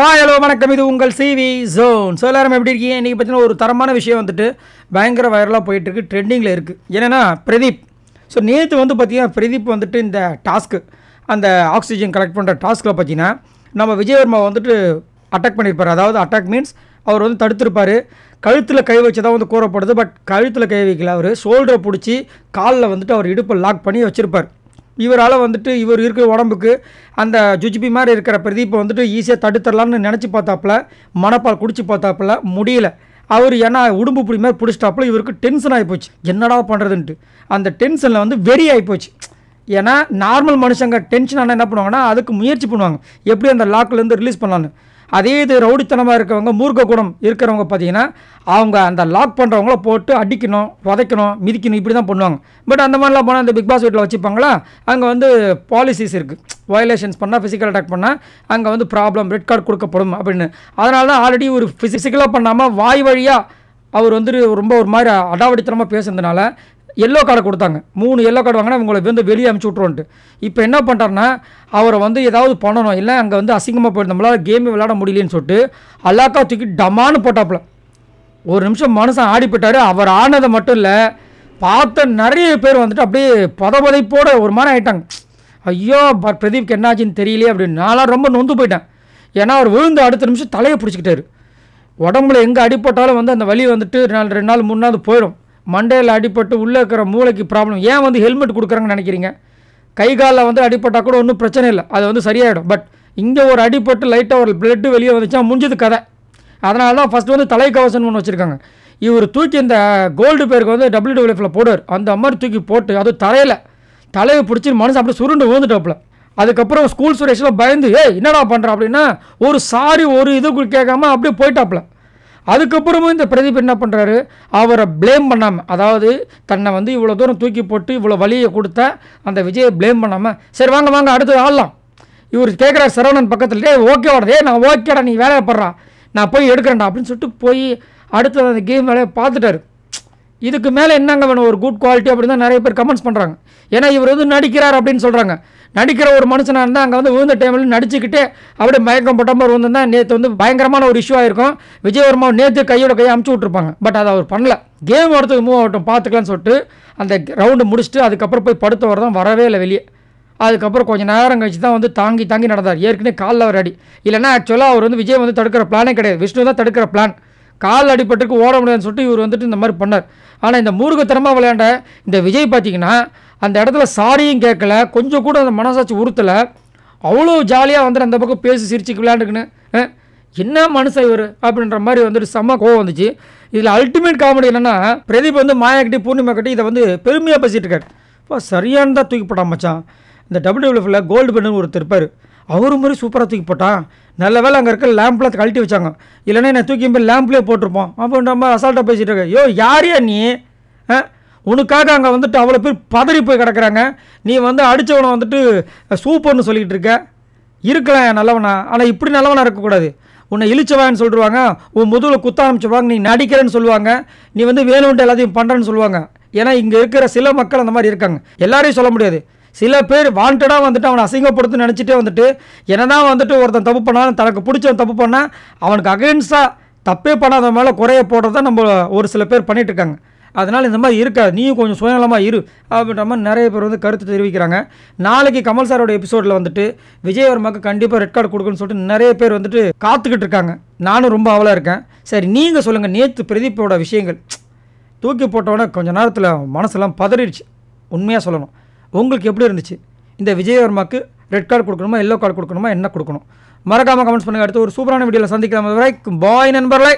hi hello வணக்கம் இது உங்கள் சிவி ஜோன் ஸோ எல்லாரும் எப்படி இருக்கீங்க இன்றைக்கி பார்த்தீங்கன்னா ஒரு தரமான விஷயம் வந்துட்டு பயங்கர வைரலாக போயிட்டுருக்கு ட்ரெண்டிங்கில் இருக்குது என்னென்னா பிரதீப் ஸோ நேற்று வந்து பார்த்திங்கன்னா பிரதீப் வந்துட்டு இந்த டாஸ்க்கு அந்த ஆக்சிஜன் கலெக்ட் பண்ணுற டாஸ்கில் பார்த்தீங்கன்னா நம்ம விஜயவர்மா வந்துட்டு அட்டாக் பண்ணியிருப்பார் அதாவது அட்டாக் மீன்ஸ் அவர் வந்து தடுத்திருப்பார் கழுத்தில் கை தான் வந்து கூறப்படுது பட் கழுத்தில் கை வைக்கல அவர் ஷோல்டரை பிடிச்சி காலில் வந்துட்டு அவர் இடுப்பை லாக் பண்ணி வச்சுருப்பார் இவரால் வந்துட்டு இவர் இருக்கிற உடம்புக்கு அந்த ஜுஜிபி மாதிரி இருக்கிற பிரதீப்பை வந்துட்டு ஈஸியாக தடுத்துடலான்னு நினச்சி பார்த்தாப்புல மனப்பால் குடிச்சு பார்த்தாப்புல முடியல அவர் ஏன்னா உடும்பு பிடி மாதிரி பிடிச்சிட்டாப்புல இவருக்கு டென்ஷன் ஆகிப்போச்சு என்னடா பண்ணுறதுன்ட்டு அந்த டென்ஷனில் வந்து வெறி ஆகிப்போச்சு ஏன்னா நார்மல் மனுஷங்க டென்ஷன் ஆனால் என்ன பண்ணுவாங்கன்னா அதுக்கு முயற்சி பண்ணுவாங்க எப்படி அந்த லாக்லேருந்து ரிலீஸ் பண்ணலான்னு அதே இது ரவுடித்தனமாக இருக்கிறவங்க மூர்க்க குணம் இருக்கிறவங்க பார்த்தீங்கன்னா அவங்க அந்த லாக் பண்ணுறவங்கள போட்டு அடிக்கணும் வதைக்கணும் மிதிக்கணும் இப்படி தான் பண்ணுவாங்க பட் அந்த மாதிரிலாம் போனால் அந்த பிக் பாஸ் வீட்டில் வச்சுப்பாங்களா அங்கே வந்து பாலிசிஸ் இருக்குது வயலேஷன்ஸ் பண்ணால் ஃபிசிக்கல் அட்டாக் பண்ணால் அங்கே வந்து ப்ராப்ளம் ரெட் கார்டு கொடுக்கப்படும் அப்படின்னு அதனால தான் ஆல்ரெடி ஒரு ஃபிசிக்கலாக பண்ணாமல் வாய் வழியாக அவர் வந்து ரொம்ப ஒரு மாதிரி அடாவடித்தனமாக பேசுனதுனால எல்லோ கார்டு கொடுத்தாங்க மூணு எல்லோ கார்டு வாங்கினா உங்களை வந்து வெளியே அமுச்சு விட்ருவோன்ட்டு இப்போ என்ன பண்ணுறாருன்னா அவரை வந்து ஏதாவது பண்ணணும் இல்லை அங்கே வந்து அசிங்கமாக போயிடும் நம்மளால் கேம் விளையாட முடியலன்னு சொல்லிட்டு அல்லாக்கா தூக்கி டமான்னு போட்டாப்புல ஒரு நிமிஷம் மனுஷன் ஆடி போயிட்டார் அவர் ஆனதை மட்டும் இல்லை பார்த்த நிறைய பேர் வந்துட்டு அப்படியே பதபதைப்போடு ஒரு மாதிரி ஆகிட்டாங்க ஐயோ பிரதீப்க்கு என்னாச்சுன்னு தெரியலையே அப்படின்னு நான்லாம் ரொம்ப நொந்து போயிட்டேன் ஏன்னா அவர் விழுந்து அடுத்த நிமிஷம் தலையை பிடிச்சிக்கிட்டாரு உடம்புல எங்கே அடிப்பட்டாலும் வந்து அந்த வலி வந்துட்டு நாள் ரெண்டு நாள் மூணு நாள் போயிடும் மண்டையில் அடிப்பட்டு உள்ளே இருக்கிற மூளைக்கு ப்ராப்ளம் ஏன் வந்து ஹெல்மெட் கொடுக்குறாங்கன்னு நினைக்கிறீங்க கை காலில் வந்து அடிப்பட்டால் கூட ஒன்றும் பிரச்சனை இல்லை அது வந்து சரியாயிடும் பட் இங்கே ஒரு அடிப்பட்டு லைட்டாக ஒரு பிளட்டு வெளியே வந்துச்சா முடிஞ்சது கதை அதனால தான் ஃபஸ்ட்டு வந்து தலைக்கவசம் ஒன்று வச்சுருக்காங்க இவர் தூக்கி இந்த கோல்டு பேருக்கு வந்து டபுள்யூ டபிள்யூஎஃப்ல போடுவார் அந்த மாதிரி தூக்கி போட்டு அது தலையில் தலையை பிடிச்சி மனசு அப்படியே சுருண்டு விழுந்துட்டாப்புல அதுக்கப்புறம் ஸ்கூல் சுரேஷில் பயந்து ஏய் என்னடா பண்ணுறேன் அப்படின்னா ஒரு சாரி ஒரு இது கேட்காம அப்படியே போயிட்டாப்புல அதுக்கப்புறமும் இந்த பிரதீப் என்ன பண்ணுறாரு அவரை ப்ளேம் பண்ணாமல் அதாவது தன்னை வந்து இவ்வளோ தூரம் தூக்கி போட்டு இவ்வளோ வழியை கொடுத்தா அந்த விஜயை ப்ளேம் பண்ணாமல் சரி வாங்க வாங்க அடுத்து ஆடலாம் இவர் கேட்குற சரவணன் பக்கத்தில் டே ஓகேவாடா நான் ஓகேடா நீ வேலையை படுறா நான் போய் எடுக்கிறேன்டா அப்படின்னு சொல்லிட்டு போய் அடுத்தது அந்த கேம் வேலையை பார்த்துட்டாரு இதுக்கு மேலே என்னங்க வேணும் ஒரு குட் குவாலிட்டி அப்படின்னு தான் நிறைய பேர் கமெண்ட்ஸ் பண்ணுறாங்க ஏன்னா இவர் வந்து நடிக்கிறார் அப்படின்னு சொல்கிறாங்க நடிக்கிற ஒரு மனுஷனாக இருந்தால் அங்கே வந்து விழுந்த டைமில் நடிச்சுக்கிட்டு அப்படியே மயக்கம் போட்ட மாதிரி விழுந்துருந்தா நேற்று வந்து பயங்கரமான ஒரு இஷ்யூ ஆயிருக்கும் விஜயவர்மா நேற்று கையோட கையை அமுச்சு விட்ருப்பாங்க பட் அதை அவர் பண்ணல கேம் வரத்துக்கு மூவ் ஆகட்டும் பார்த்துக்கலான்னு சொல்லிட்டு அந்த ரவுண்டு முடிச்சுட்டு அதுக்கப்புறம் போய் படுத்து வரதான் வரவே இல்லை வெளியே அதுக்கப்புறம் கொஞ்சம் நேரம் கழிச்சு தான் வந்து தாங்கி தாங்கி நடந்தார் ஏற்கனவே காலில் அவர் அடி இல்லைன்னா ஆக்சுவலாக அவர் வந்து விஜய் வந்து தடுக்கிற பிளானே கிடையாது விஷ்ணு தான் தடுக்கிற பிளான் கால் அடிபட்டுக்கு ஓட முடியாதுன்னு சொல்லிட்டு இவர் வந்துட்டு இந்த மாதிரி பண்ணார் ஆனால் இந்த முருகத்தனமாக விளையாண்ட இந்த விஜய் பார்த்தீங்கன்னா அந்த இடத்துல சாரியும் கேட்கல கொஞ்சம் கூட அந்த மனசாட்சி உறுத்தலை அவ்வளோ ஜாலியாக வந்துட்டு அந்த பக்கம் பேசி சிரிச்சு விளையாண்டுக்குன்னு என்ன மனுஷன் இவர் அப்படின்ற மாதிரி வந்துட்டு செம்ம கோவம் வந்துச்சு இதில் அல்டிமேட் காமெடி என்னென்னா பிரதீப் வந்து மாயா கட்டி பூர்ணிமா கட்டி இதை வந்து பெருமையாக பேசிகிட்டு இருக்காரு இப்போ சரியானதாக தூக்கி இந்த டபிள்யூஎஃப்ல கோல்டு பெண்ணுன்னு ஒருத்தர் இருப்பார் அவரும் மாதிரி சூப்பராக தூக்கி போட்டான் நல்ல வேலை அங்கே இருக்க லேம்பில் கழட்டி வச்சாங்க இல்லைன்னா என்னை தூக்கி போய் லேம்ப்லேயே போட்டிருப்போம் அப்போ நம்ம அசால்ட்டாக பேசிகிட்டு இருக்க யோ யாரையா நீ உனக்காக அங்கே வந்துட்டு அவ்வளோ பேர் பதறி போய் கிடக்குறாங்க நீ வந்து அடித்தவனை வந்துட்டு சூப்பர்னு சொல்லிக்கிட்டு இருக்க இருக்கலாம் நல்லவனா ஆனால் இப்படி நல்லவனாக இருக்கக்கூடாது உன்னை இழிச்சவான்னு சொல்லிடுவாங்க உன் முதுகில் குத்த ஆரம்பிச்சுடுவாங்க நீ நடிக்கிறேன்னு சொல்லுவாங்க நீ வந்து வேணும்ன்ட்டு எல்லாத்தையும் பண்ணுறேன்னு சொல்லுவாங்க ஏன்னா இங்கே இருக்கிற சில மக்கள் அந்த மாதிரி இருக்காங்க எல்லாரையும் சொல்ல முடியாது சில பேர் வாண்டடாக வந்துட்டு அவனை அசிங்கப்படுத்துன்னு நினச்சிட்டே வந்துட்டு என்னதான் வந்துட்டு ஒருத்தன் தப்பு பண்ணாலும் தனக்கு பிடிச்சவன் தப்பு பண்ணால் அவனுக்கு அகென்ஸ்டாக தப்பே பண்ணாத மேலே குறைய போடுறத நம்ம ஒரு சில பேர் பண்ணிகிட்ருக்காங்க அதனால் இந்த மாதிரி இருக்காது நீயும் கொஞ்சம் சுயநலமாக இரு அப்படின்ற மாதிரி நிறைய பேர் வந்து கருத்து தெரிவிக்கிறாங்க நாளைக்கு கமல் சாரோட எபிசோடில் வந்துட்டு விஜய் வர்மாக்கு கண்டிப்பாக ரெட் கார்டு கொடுக்குன்னு சொல்லிட்டு நிறைய பேர் வந்துட்டு காத்துக்கிட்டு இருக்காங்க நானும் ரொம்ப அவலாக இருக்கேன் சரி நீங்கள் சொல்லுங்கள் நேற்று பிரதீப்போட விஷயங்கள் தூக்கி போட்டவொடனே கொஞ்சம் நேரத்தில் மனசெல்லாம் பதறிடுச்சு உண்மையாக சொல்லணும் உங்களுக்கு எப்படி இருந்துச்சு இந்த விஜயவர்மாக்கு ரெட் கார்டு கொடுக்கணுமா எல்லோ கார்டு கொடுக்கணுமா என்ன கொடுக்கணும் மறக்காமல் கமெண்ட்ஸ் பண்ணுங்கள் அடுத்து ஒரு சூப்பரான வீடியோவில் சந்திக்கலாம் வரைக்கும் பாய் நண்பர்களே